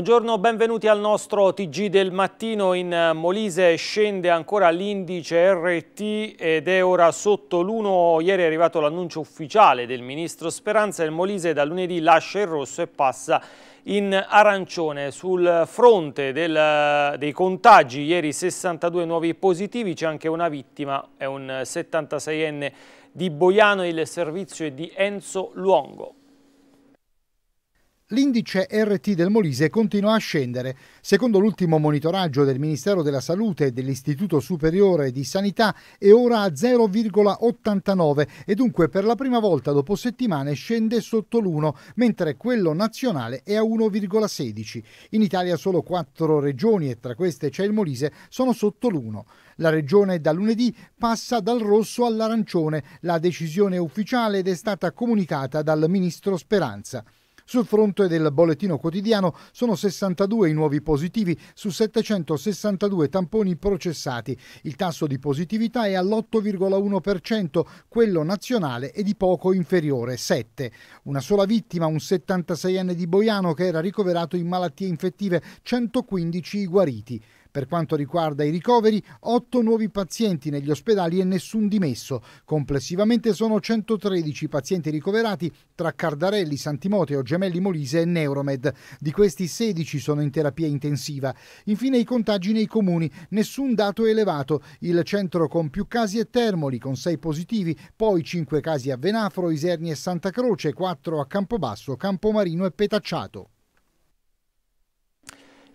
Buongiorno, benvenuti al nostro TG del mattino. In eh, Molise scende ancora l'indice RT ed è ora sotto l'1. Ieri è arrivato l'annuncio ufficiale del ministro Speranza. Il Molise da lunedì lascia il rosso e passa in arancione. Sul fronte del, eh, dei contagi, ieri 62 nuovi positivi, c'è anche una vittima, è un 76enne di Boiano. Il servizio è di Enzo Luongo. L'indice RT del Molise continua a scendere. Secondo l'ultimo monitoraggio del Ministero della Salute e dell'Istituto Superiore di Sanità è ora a 0,89 e dunque per la prima volta dopo settimane scende sotto l'1, mentre quello nazionale è a 1,16. In Italia solo quattro regioni e tra queste c'è il Molise sono sotto l'1. La regione da lunedì passa dal rosso all'arancione. La decisione è ufficiale ed è stata comunicata dal ministro Speranza. Sul fronte del bollettino quotidiano sono 62 i nuovi positivi su 762 tamponi processati. Il tasso di positività è all'8,1%, quello nazionale è di poco inferiore, 7. Una sola vittima, un 76enne di Boiano che era ricoverato in malattie infettive, 115 i guariti. Per quanto riguarda i ricoveri, 8 nuovi pazienti negli ospedali e nessun dimesso. Complessivamente sono 113 i pazienti ricoverati tra Cardarelli, Santimoteo, Gemelli Molise e Neuromed. Di questi 16 sono in terapia intensiva. Infine i contagi nei comuni, nessun dato elevato. Il centro con più casi è Termoli con 6 positivi, poi 5 casi a Venafro, Iserni e Santa Croce, 4 a Campobasso, Campomarino e Petacciato.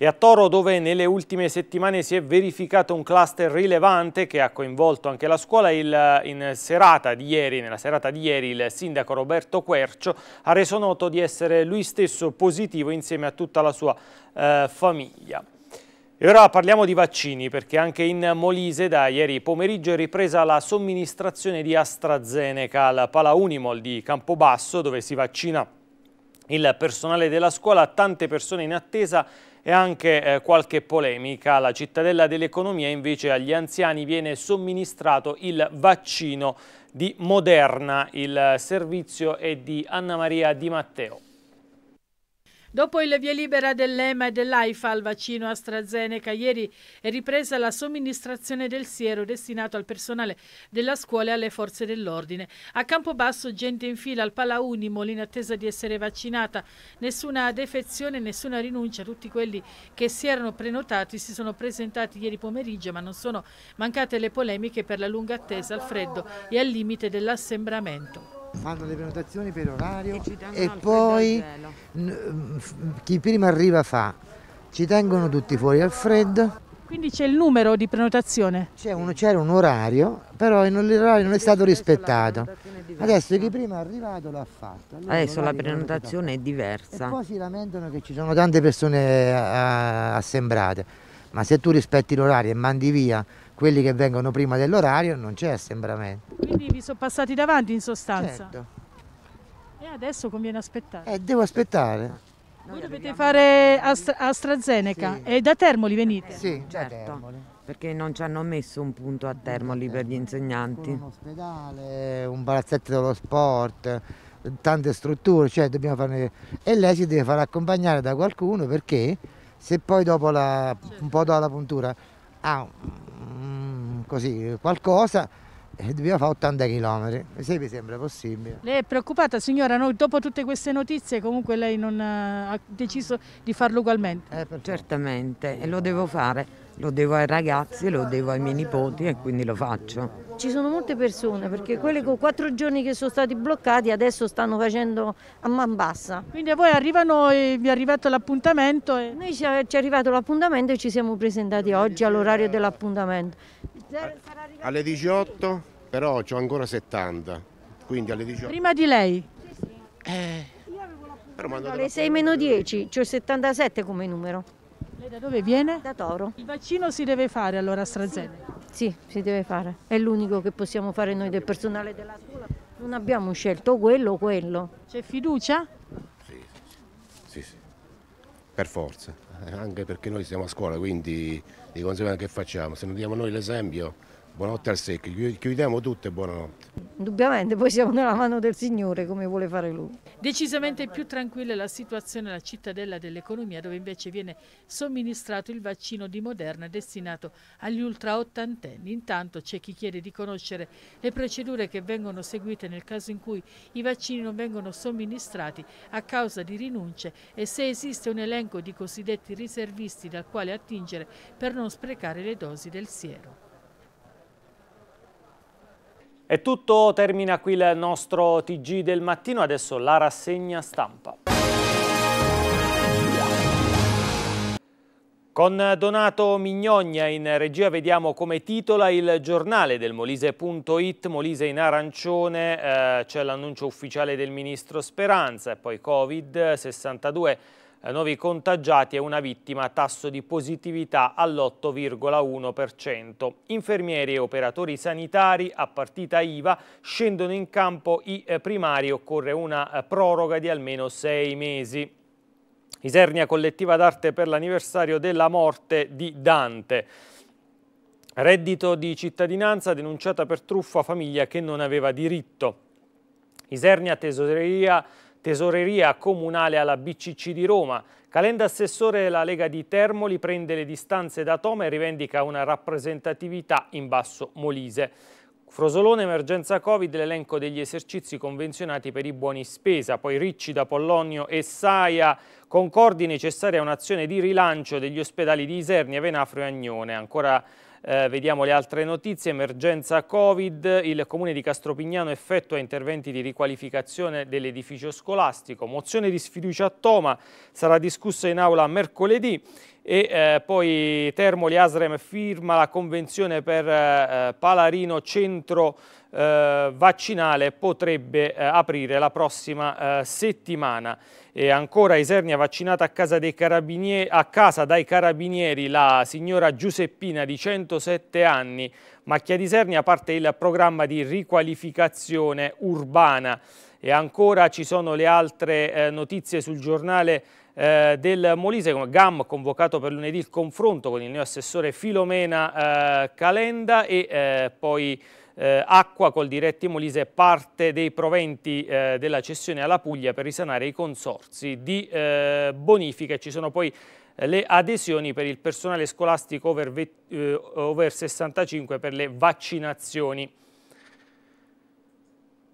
E a Toro, dove nelle ultime settimane si è verificato un cluster rilevante che ha coinvolto anche la scuola, il, in serata di ieri, nella serata di ieri il sindaco Roberto Quercio ha reso noto di essere lui stesso positivo insieme a tutta la sua eh, famiglia. E ora parliamo di vaccini perché anche in Molise da ieri pomeriggio è ripresa la somministrazione di AstraZeneca al Unimol di Campobasso dove si vaccina il personale della scuola, tante persone in attesa e anche eh, qualche polemica. La cittadella dell'economia invece agli anziani viene somministrato il vaccino di Moderna. Il servizio è di Anna Maria Di Matteo. Dopo il via libera dell'EMA e dell'AIFA al vaccino AstraZeneca, ieri è ripresa la somministrazione del siero destinato al personale della scuola e alle forze dell'ordine. A Campobasso gente in fila al Pala Unimol in attesa di essere vaccinata. Nessuna defezione, nessuna rinuncia. Tutti quelli che si erano prenotati si sono presentati ieri pomeriggio, ma non sono mancate le polemiche per la lunga attesa al freddo e al limite dell'assembramento fanno le prenotazioni per orario e, e poi chi prima arriva fa. Ci tengono tutti fuori al freddo. Quindi c'è il numero di prenotazione? c'era un, un orario, però l'orario non è stato rispettato. Adesso chi prima è arrivato l'ha fatto. Allora Adesso la prenotazione è diversa. E poi si lamentano che ci sono tante persone eh, assembrate, ma se tu rispetti l'orario e mandi via quelli che vengono prima dell'orario non c'è assembramento. Quindi vi sono passati davanti in sostanza? Certo. E adesso conviene aspettare? Eh, devo aspettare. Voi dovete fare Astra AstraZeneca sì. e da Termoli venite? Sì, certo. Termoli. Perché non ci hanno messo un punto a Termoli per gli insegnanti. Un ospedale, un palazzetto dello sport, tante strutture, cioè dobbiamo fare... E lei si deve far accompagnare da qualcuno perché se poi dopo la, un po' dopo la puntura a ah, mm, così, qualcosa e dobbiamo fare 80 km, se vi sembra possibile. Lei è preoccupata signora, Noi, dopo tutte queste notizie comunque lei non eh, ha deciso di farlo ugualmente? Eh, certamente, e lo devo fare lo devo ai ragazzi, lo devo ai miei nipoti e quindi lo faccio. Ci sono molte persone perché quelli con quattro giorni che sono stati bloccati adesso stanno facendo a man bassa. Quindi a voi arrivano e vi è arrivato l'appuntamento? E... Noi ci è arrivato l'appuntamento e ci siamo presentati oggi all'orario dell'appuntamento. Alle 18 però ho ancora 70, quindi alle 18. Prima di lei? Sì, sì. Eh, però alle 6 meno 10, cioè 77 come numero. Lei da dove viene? Da Toro. Il vaccino si deve fare allora a AstraZeneca? Sì, si deve fare. È l'unico che possiamo fare noi del personale della scuola. Non abbiamo scelto quello o quello. C'è fiducia? Sì, sì, sì. Per forza. Eh, anche perché noi siamo a scuola, quindi di conseguenza che facciamo? Se non diamo noi l'esempio Buonanotte al secchio, chiudiamo tutte e buonanotte. Indubbiamente poi siamo nella mano del Signore come vuole fare Lui. Decisamente più tranquilla è la situazione nella cittadella dell'economia dove invece viene somministrato il vaccino di Moderna destinato agli ultra ottantenni. Intanto c'è chi chiede di conoscere le procedure che vengono seguite nel caso in cui i vaccini non vengono somministrati a causa di rinunce e se esiste un elenco di cosiddetti riservisti dal quale attingere per non sprecare le dosi del siero. È tutto, termina qui il nostro TG del mattino, adesso la rassegna stampa. Con Donato Mignogna in regia vediamo come titola il giornale del Molise.it, Molise in arancione, eh, c'è l'annuncio ufficiale del ministro Speranza e poi Covid, 62 eh, nuovi contagiati e una vittima, tasso di positività all'8,1%. Infermieri e operatori sanitari a partita IVA scendono in campo i eh, primari, occorre una eh, proroga di almeno sei mesi. Isernia collettiva d'arte per l'anniversario della morte di Dante. Reddito di cittadinanza denunciata per truffa a famiglia che non aveva diritto. Isernia tesoreria tesoreria comunale alla BCC di Roma. Calenda assessore della Lega di Termoli prende le distanze da Toma e rivendica una rappresentatività in basso Molise. Frosolone, emergenza Covid, l'elenco degli esercizi convenzionati per i buoni spesa, poi Ricci da Pollonio e Saia, concordi necessaria un'azione di rilancio degli ospedali di Isernia, Venafro e Agnone, ancora eh, vediamo le altre notizie, emergenza Covid, il comune di Castropignano effettua interventi di riqualificazione dell'edificio scolastico, mozione di sfiducia a Toma, sarà discussa in aula mercoledì, e eh, poi Termoli Asrem firma la convenzione per eh, eh, Palarino centro eh, vaccinale potrebbe eh, aprire la prossima eh, settimana e ancora Isernia vaccinata a casa, a casa, dai carabinieri la signora Giuseppina di 107 anni Macchia di Isernia parte il programma di riqualificazione urbana e ancora ci sono le altre notizie sul giornale eh, del Molise, GAM convocato per lunedì il confronto con il neoassessore Filomena eh, Calenda e eh, poi eh, Acqua col diretti Molise parte dei proventi eh, della cessione alla Puglia per risanare i consorzi di eh, bonifica. Ci sono poi le adesioni per il personale scolastico over, over 65 per le vaccinazioni.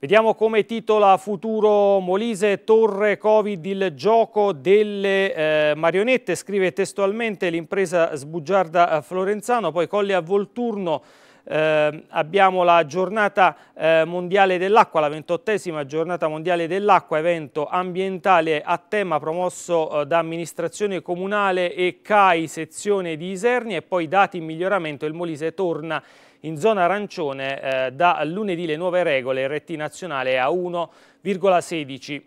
Vediamo come titola Futuro Molise, Torre Covid, il gioco delle eh, marionette, scrive testualmente l'impresa sbugiarda eh, Florenzano, poi Colle a Volturno, eh, abbiamo la giornata eh, mondiale dell'acqua, la ventottesima giornata mondiale dell'acqua, evento ambientale a tema promosso eh, da amministrazione comunale e CAI, sezione di Isernia e poi dati in miglioramento, il Molise torna in zona arancione eh, da lunedì le nuove regole, RT nazionale a 1,16.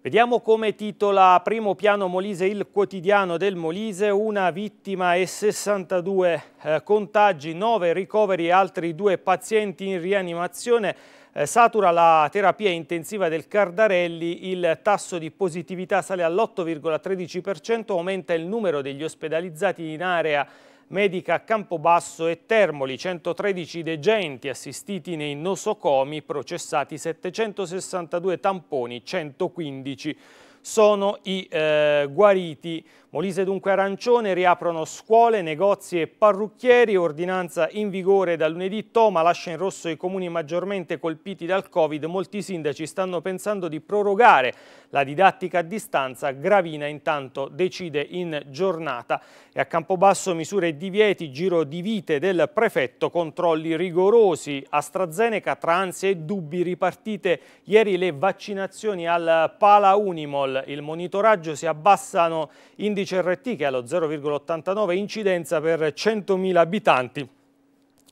Vediamo come titola primo piano Molise il quotidiano del Molise, una vittima e 62 eh, contagi, 9 ricoveri, e altri due pazienti in rianimazione. Eh, satura la terapia intensiva del Cardarelli, il tasso di positività sale all'8,13%, aumenta il numero degli ospedalizzati in area medica Campobasso e Termoli, 113 degenti assistiti nei nosocomi, processati 762 tamponi, 115 sono i eh, guariti. Molise dunque arancione, riaprono scuole, negozi e parrucchieri, ordinanza in vigore da lunedì Toma lascia in rosso i comuni maggiormente colpiti dal Covid, molti sindaci stanno pensando di prorogare la didattica a distanza, Gravina intanto decide in giornata e a Campobasso misure e divieti, giro di vite del prefetto, controlli rigorosi, AstraZeneca tra ansie e dubbi ripartite ieri le vaccinazioni al Pala Unimol gol il monitoraggio, si abbassano indice RT che è allo 0,89, incidenza per 100.000 abitanti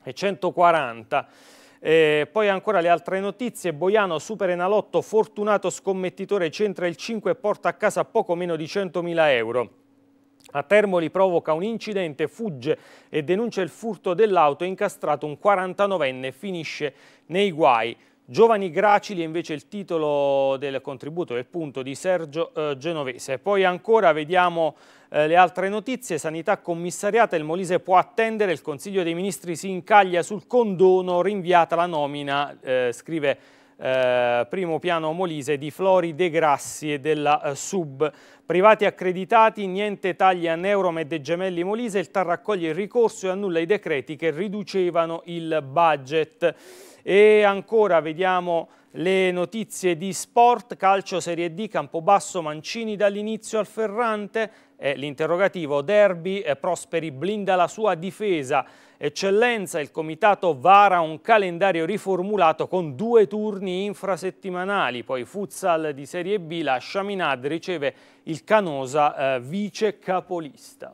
e 140. E poi ancora le altre notizie, Boiano super enalotto, fortunato scommettitore, centra il 5 e porta a casa poco meno di 100.000 euro. A Termoli provoca un incidente, fugge e denuncia il furto dell'auto, incastrato un 49enne, finisce nei guai. Giovani gracili è invece il titolo del contributo, del punto di Sergio eh, Genovese. Poi ancora vediamo eh, le altre notizie. Sanità commissariata, il Molise può attendere, il Consiglio dei Ministri si incaglia sul condono, rinviata la nomina, eh, scrive eh, primo piano Molise di Flori De Grassi e della eh, Sub. Privati accreditati, niente tagli a Neuromed e Gemelli Molise, il TAR raccoglie il ricorso e annulla i decreti che riducevano il budget. E ancora vediamo le notizie di sport, calcio Serie D, Campobasso, Mancini dall'inizio al Ferrante, eh, l'interrogativo derby, eh, Prosperi blinda la sua difesa, eccellenza, il comitato vara un calendario riformulato con due turni infrasettimanali, poi futsal di Serie B, la Chaminade riceve il Canosa eh, vice capolista.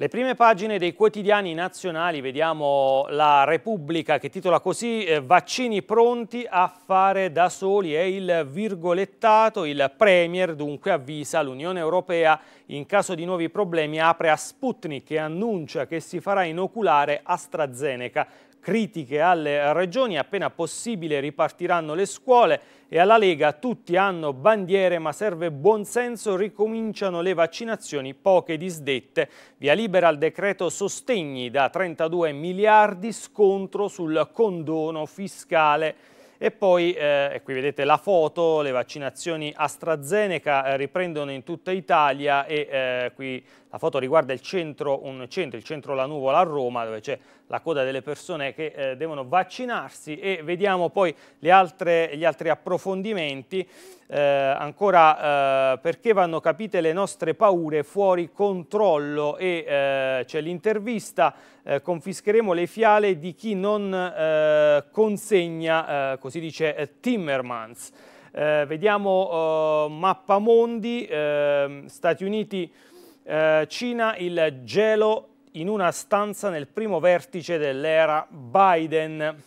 Le prime pagine dei quotidiani nazionali, vediamo la Repubblica che titola così eh, vaccini pronti a fare da soli è il virgolettato, il Premier dunque avvisa l'Unione Europea in caso di nuovi problemi apre a Sputnik e annuncia che si farà inoculare AstraZeneca critiche alle regioni, appena possibile ripartiranno le scuole e alla Lega tutti hanno bandiere ma serve buonsenso, ricominciano le vaccinazioni, poche disdette. Via libera al decreto sostegni da 32 miliardi, scontro sul condono fiscale. E poi, eh, e qui vedete la foto, le vaccinazioni AstraZeneca eh, riprendono in tutta Italia e eh, qui la foto riguarda il centro, un centro, il centro La Nuvola a Roma, dove c'è la coda delle persone che eh, devono vaccinarsi e vediamo poi altre, gli altri approfondimenti. Eh, ancora eh, perché vanno capite le nostre paure fuori controllo e eh, c'è l'intervista eh, confischeremo le fiale di chi non eh, consegna, così dice Timmermans. vediamo oh, Mappamondi, ehm, Stati Uniti eh, Cina il gelo in una stanza nel primo vertice dell'era Biden.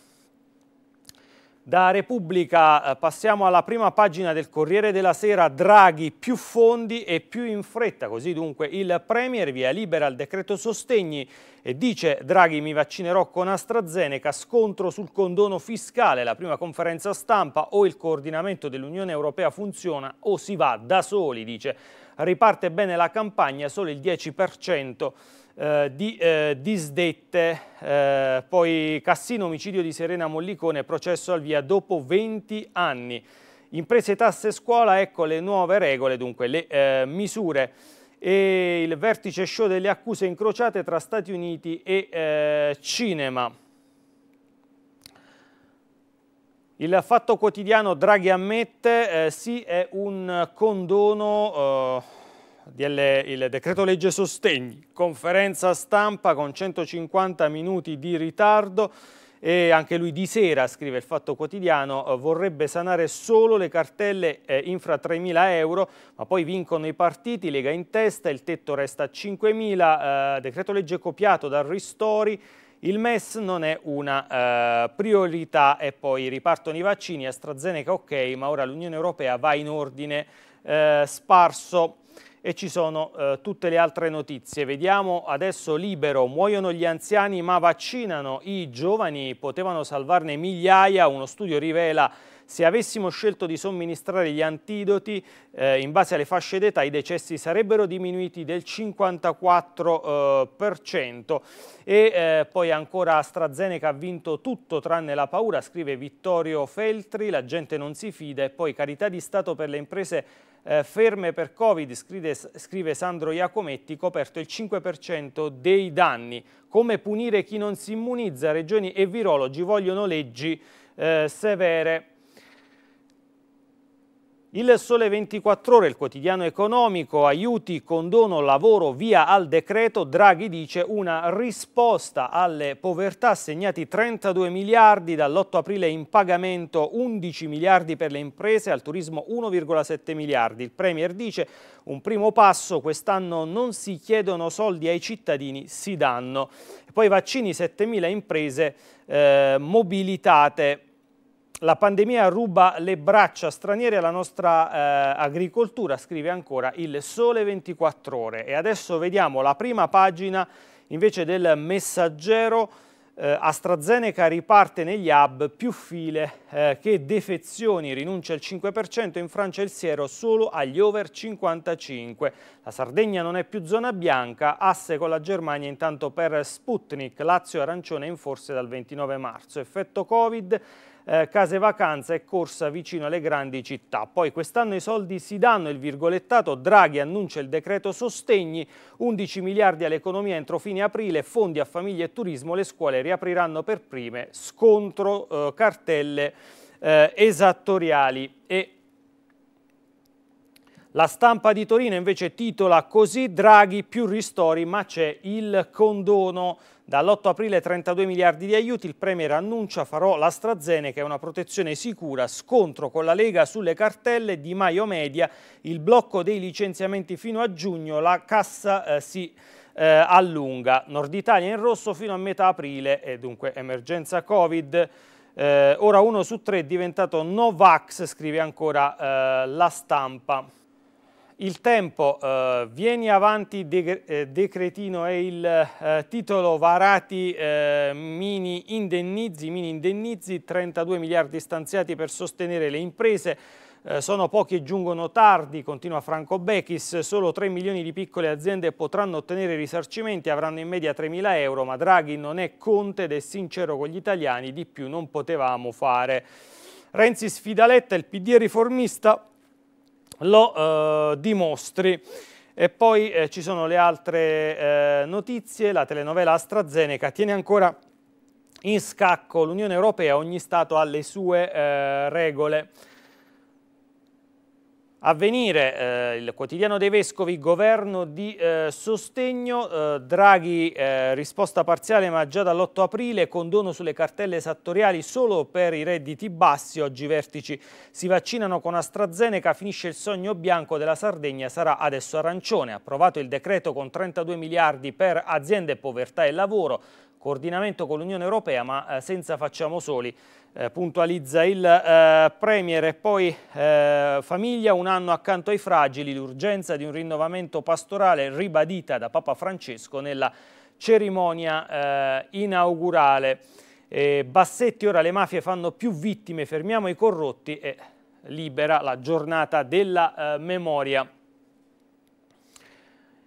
Da Repubblica eh, passiamo alla prima pagina del Corriere della Sera, Draghi più fondi e più in fretta, così dunque il Premier via libera al decreto sostegni e dice Draghi mi vaccinerò con AstraZeneca, scontro sul condono fiscale, la prima conferenza stampa o il coordinamento dell'Unione Europea funziona o si va da soli, dice riparte bene la campagna, solo il 10% eh, di eh, disdette, eh, poi Cassino, omicidio di Serena Mollicone, processo al via dopo 20 anni. Imprese, tasse, scuola, ecco le nuove regole, dunque le eh, misure e il vertice show delle accuse incrociate tra Stati Uniti e eh, cinema. Il fatto quotidiano Draghi ammette, eh, sì, è un condono... Eh, il decreto legge sostegni, conferenza stampa con 150 minuti di ritardo e anche lui di sera, scrive il Fatto Quotidiano, eh, vorrebbe sanare solo le cartelle eh, infra 3.000 euro, ma poi vincono i partiti, Lega in testa, il tetto resta a 5.000, eh, decreto legge copiato dal Ristori, il MES non è una eh, priorità e poi ripartono i vaccini, AstraZeneca ok, ma ora l'Unione Europea va in ordine eh, sparso e ci sono eh, tutte le altre notizie. Vediamo adesso libero, muoiono gli anziani ma vaccinano i giovani, potevano salvarne migliaia, uno studio rivela se avessimo scelto di somministrare gli antidoti eh, in base alle fasce d'età i decessi sarebbero diminuiti del 54%. Eh, e eh, poi ancora AstraZeneca ha vinto tutto tranne la paura, scrive Vittorio Feltri, la gente non si fida e poi carità di Stato per le imprese eh, ferme per Covid, scrive, scrive Sandro Iacometti, coperto il 5% dei danni. Come punire chi non si immunizza? Regioni e virologi vogliono leggi eh, severe il Sole 24 Ore, il quotidiano economico, aiuti, condono, lavoro, via al decreto, Draghi dice una risposta alle povertà, segnati 32 miliardi dall'8 aprile in pagamento, 11 miliardi per le imprese, al turismo 1,7 miliardi. Il Premier dice un primo passo, quest'anno non si chiedono soldi ai cittadini, si danno. Poi vaccini, 7.000 imprese eh, mobilitate. La pandemia ruba le braccia straniere alla nostra eh, agricoltura, scrive ancora il Sole 24 Ore. E adesso vediamo la prima pagina invece del messaggero eh, AstraZeneca riparte negli hub più file eh, che defezioni, rinuncia al 5%, in Francia il siero solo agli over 55. La Sardegna non è più zona bianca, asse con la Germania intanto per Sputnik, Lazio arancione in forse dal 29 marzo. Effetto Covid eh, case vacanza e corsa vicino alle grandi città. Poi quest'anno i soldi si danno, il virgolettato, Draghi annuncia il decreto sostegni, 11 miliardi all'economia entro fine aprile, fondi a famiglie e turismo, le scuole riapriranno per prime, scontro, eh, cartelle eh, esattoriali e la stampa di Torino invece titola così Draghi più ristori ma c'è il condono. Dall'8 aprile 32 miliardi di aiuti il Premier annuncia farò l'AstraZeneca è una protezione sicura, scontro con la Lega sulle cartelle di Maio Media, il blocco dei licenziamenti fino a giugno, la cassa eh, si eh, allunga. Nord Italia in rosso fino a metà aprile e dunque emergenza Covid. Eh, ora uno su tre è diventato Novax, scrive ancora eh, la stampa. Il tempo, eh, vieni avanti de eh, decretino è il eh, titolo varati eh, mini indennizi, mini indennizi, 32 miliardi stanziati per sostenere le imprese, eh, sono pochi e giungono tardi, continua Franco Bechis, solo 3 milioni di piccole aziende potranno ottenere risarcimenti, avranno in media 3 mila euro, ma Draghi non è conte ed è sincero con gli italiani, di più non potevamo fare. Renzi sfida Letta, il PD è riformista lo eh, dimostri. E poi eh, ci sono le altre eh, notizie, la telenovela AstraZeneca tiene ancora in scacco l'Unione Europea, ogni Stato ha le sue eh, regole. Avvenire, eh, il quotidiano dei Vescovi, governo di eh, sostegno, eh, Draghi eh, risposta parziale ma già dall'8 aprile, condono sulle cartelle esattoriali solo per i redditi bassi, oggi i vertici si vaccinano con AstraZeneca, finisce il sogno bianco della Sardegna, sarà adesso arancione, approvato il decreto con 32 miliardi per aziende, povertà e lavoro, coordinamento con l'Unione Europea, ma eh, senza facciamo soli, eh, puntualizza il eh, Premier. E poi eh, famiglia, un anno accanto ai fragili, l'urgenza di un rinnovamento pastorale ribadita da Papa Francesco nella cerimonia eh, inaugurale. Bassetti, ora le mafie fanno più vittime, fermiamo i corrotti e libera la giornata della eh, memoria.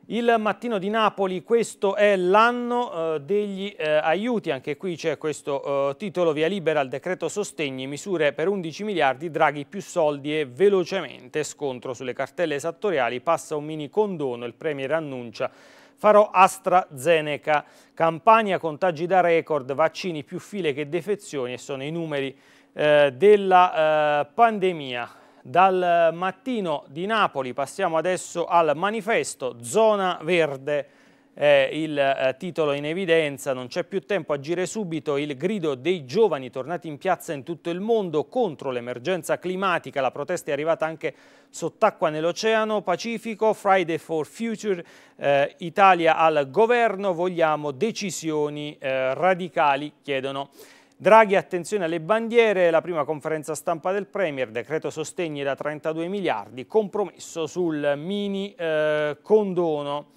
Il mattino di Napoli, questo è l'anno eh, degli eh, aiuti, anche qui c'è questo eh, titolo, via libera al decreto sostegni, misure per 11 miliardi, Draghi più soldi e velocemente, scontro sulle cartelle esattoriali, passa un mini condono, il Premier annuncia farò AstraZeneca, Campania contagi da record, vaccini più file che defezioni e sono i numeri eh, della eh, pandemia. Dal mattino di Napoli passiamo adesso al manifesto Zona Verde. è il eh, titolo in evidenza, non c'è più tempo agire subito, il grido dei giovani tornati in piazza in tutto il mondo contro l'emergenza climatica, la protesta è arrivata anche sott'acqua nell'Oceano Pacifico, Friday for Future, eh, Italia al governo, vogliamo decisioni eh, radicali, chiedono Draghi, attenzione alle bandiere, la prima conferenza stampa del Premier, decreto sostegni da 32 miliardi, compromesso sul mini eh, condono.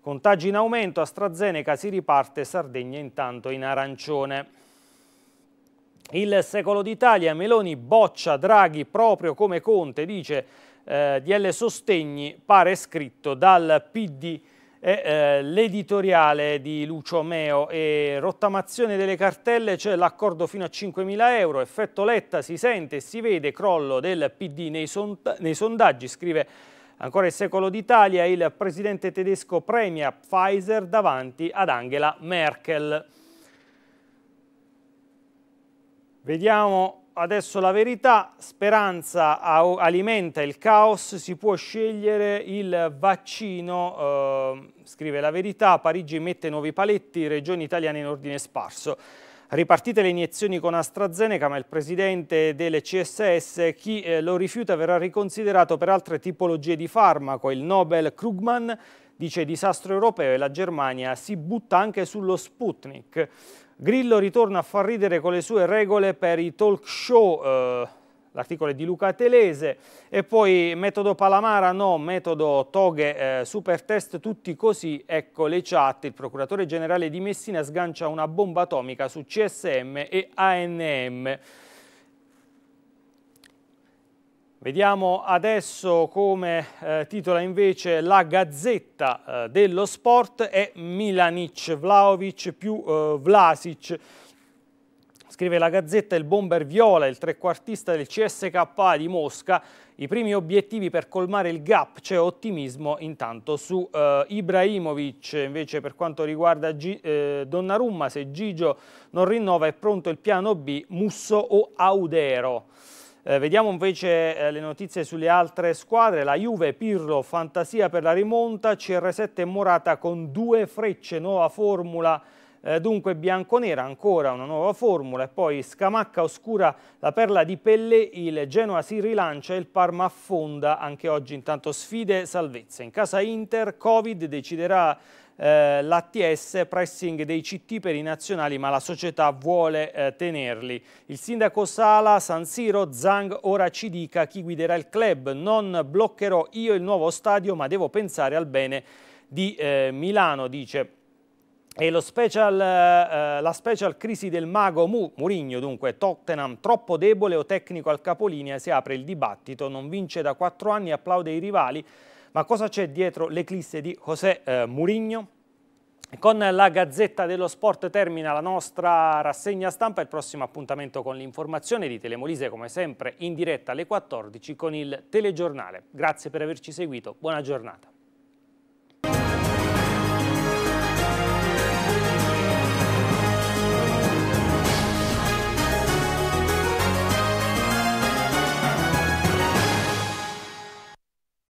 Contagi in aumento, AstraZeneca si riparte, Sardegna intanto in arancione. Il secolo d'Italia, Meloni boccia Draghi proprio come Conte, dice eh, DL Sostegni, pare scritto dal PD è eh, l'editoriale di Lucio Meo e rottamazione delle cartelle, c'è cioè l'accordo fino a 5.000 euro, effetto Letta si sente e si vede, crollo del PD nei, sonda nei sondaggi, scrive ancora il secolo d'Italia, il presidente tedesco premia Pfizer davanti ad Angela Merkel. Vediamo adesso la verità, Speranza alimenta il caos, si può scegliere il vaccino, eh, scrive la verità, Parigi mette nuovi paletti, regioni italiane in ordine sparso. Ripartite le iniezioni con AstraZeneca, ma il presidente delle CSS, chi eh, lo rifiuta verrà riconsiderato per altre tipologie di farmaco. Il Nobel Krugman dice disastro europeo e la Germania si butta anche sullo Sputnik. Grillo ritorna a far ridere con le sue regole per i talk show, eh, l'articolo è di Luca Telese, e poi metodo Palamara, no, metodo Toghe, eh, super test, tutti così, ecco le chat, il procuratore generale di Messina sgancia una bomba atomica su CSM e ANM. Vediamo adesso come eh, titola invece la Gazzetta eh, dello Sport è Milanic, Vlaovic più eh, Vlasic. Scrive la Gazzetta il bomber viola, il trequartista del CSKA di Mosca. I primi obiettivi per colmare il gap, c'è ottimismo intanto su eh, Ibrahimovic. Invece per quanto riguarda G eh, Donnarumma, se Gigio non rinnova è pronto il piano B, Musso o Audero. Eh, vediamo invece eh, le notizie sulle altre squadre. La Juve, Pirlo, fantasia per la rimonta, CR7 Morata con due frecce, nuova formula eh, dunque bianconera ancora una nuova formula e poi Scamacca oscura la perla di Pelle, il Genoa si rilancia e il Parma affonda anche oggi intanto sfide salvezza. In casa Inter Covid deciderà eh, l'ATS pressing dei CT per i nazionali, ma la società vuole eh, tenerli. Il sindaco Sala, San Siro, Zang ora ci dica chi guiderà il club. Non bloccherò io il nuovo stadio, ma devo pensare al bene di eh, Milano, dice e lo special, eh, eh la special crisi del mago Mu, Murigno dunque, Tottenham troppo debole o tecnico al capolinea, si apre il dibattito, non vince da quattro anni, applaude i rivali, ma cosa c'è dietro l'eclisse di José eh, Murigno? Con la Gazzetta dello Sport termina la nostra rassegna stampa, il prossimo appuntamento con l'informazione di Telemolise come sempre in diretta alle 14 con il telegiornale. Grazie per averci seguito, buona giornata.